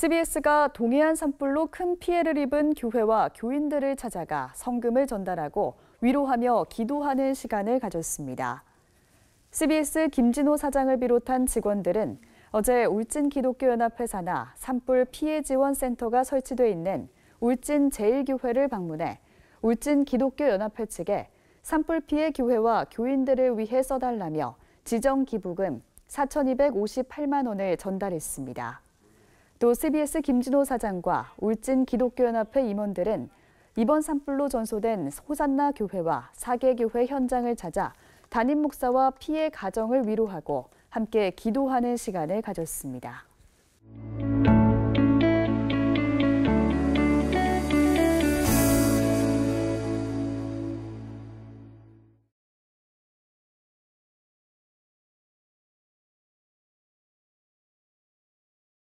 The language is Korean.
CBS가 동해안 산불로 큰 피해를 입은 교회와 교인들을 찾아가 성금을 전달하고 위로하며 기도하는 시간을 가졌습니다. CBS 김진호 사장을 비롯한 직원들은 어제 울진기독교연합회사나 산불 피해지원센터가 설치돼 있는 울진 제일교회를 방문해 울진기독교연합회 측에 산불 피해 교회와 교인들을 위해 써달라며 지정 기부금 4,258만 원을 전달했습니다. 또 CBS 김진호 사장과 울진 기독교연합회 임원들은 이번 산불로 전소된 호산나 교회와 사계 교회 현장을 찾아 담임 목사와 피해 가정을 위로하고 함께 기도하는 시간을 가졌습니다.